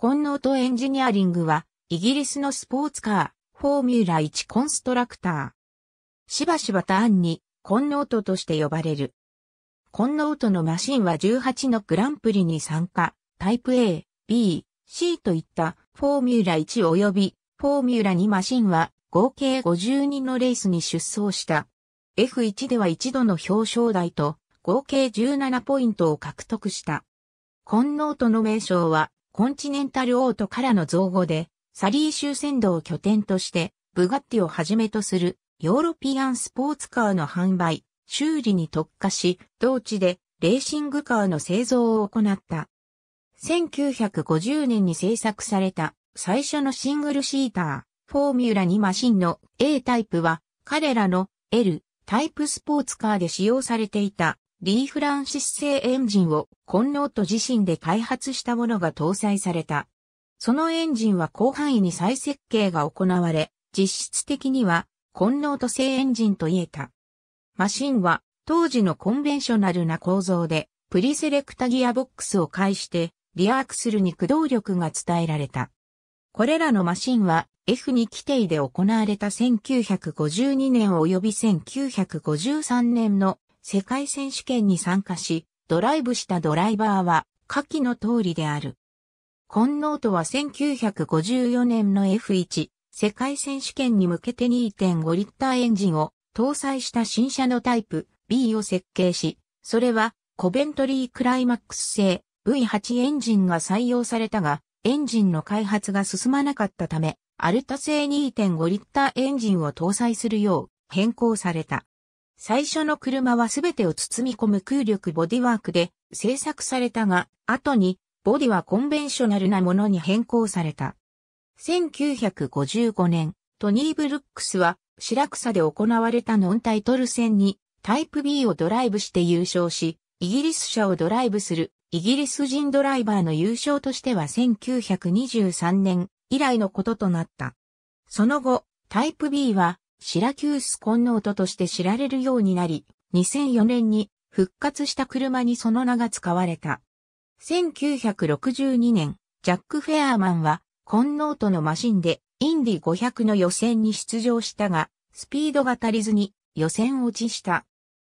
コンノートエンジニアリングは、イギリスのスポーツカー、フォーミュラ1コンストラクター。しばしば単に、コンノートとして呼ばれる。コンノートのマシンは18のグランプリに参加、タイプ A、B、C といったフォーミュラ1及びフォーミュラ2マシンは合計52のレースに出走した。F1 では一度の表彰台と合計17ポイントを獲得した。コンノートの名称はコンチネンタルオートからの造語で、サリー州先導を拠点として、ブガッティをはじめとするヨーロピアンスポーツカーの販売、修理に特化し、同地でレーシングカーの製造を行った。1950年に製作された最初のシングルシーター、フォーミュラ2マシンの A タイプは彼らの L タイプスポーツカーで使用されていたリー・フランシス製エンジンをコンノート自身で開発したものが搭載された。そのエンジンは広範囲に再設計が行われ、実質的にはコンノート製エンジンと言えた。マシンは当時のコンベンショナルな構造で、プリセレクタギアボックスを介して、リアアクスルに駆動力が伝えられた。これらのマシンは F2 規定で行われた1952年及び1953年の世界選手権に参加し、ドライブしたドライバーは、下記の通りである。コンノートは1954年の F1 世界選手権に向けて2.5リッターエンジンを搭載した新車のタイプ B を設計し、それはコベントリークライマックス製 V8 エンジンが採用されたが、エンジンの開発が進まなかったため、アルタ製2.5リッターエンジンを搭載するよう変更された。最初の車はすべてを包み込む空力ボディワークで製作されたが、後にボディはコンベンショナルなものに変更された。1955年、トニー・ブルックスは白草で行われたノンタイトル戦にタイプ B をドライブして優勝し、イギリス車をドライブするイギリス人ドライバーの優勝としては1923年以来のこととなった。その後、タイプ B はシラキュースコンノートとして知られるようになり、2004年に復活した車にその名が使われた。1962年、ジャック・フェアーマンは、コンノートのマシンでインディ500の予選に出場したが、スピードが足りずに予選落ちした。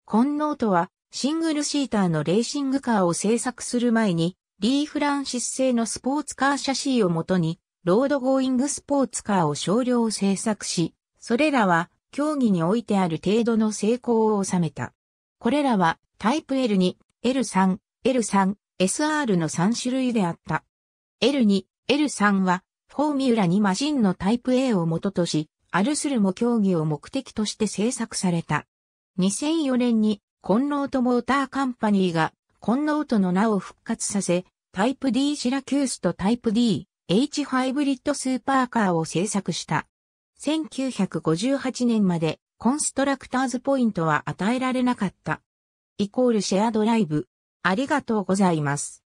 コンノートはシングルシーターのレーシングカーを制作する前に、リー・フランシス製のスポーツカーシャシーをもとに、ロードゴーイングスポーツカーを少量制作し、それらは競技においてある程度の成功を収めた。これらはタイプ L2、L3、L3、SR の3種類であった。L2、L3 はフォーミュラにマシンのタイプ A を元とし、アルスルも競技を目的として制作された。2004年にコンノートモーターカンパニーがコンノートの名を復活させ、タイプ D シラキュースとタイプ D、H ハイブリッドスーパーカーを制作した。1958年までコンストラクターズポイントは与えられなかった。イコールシェアドライブ。ありがとうございます。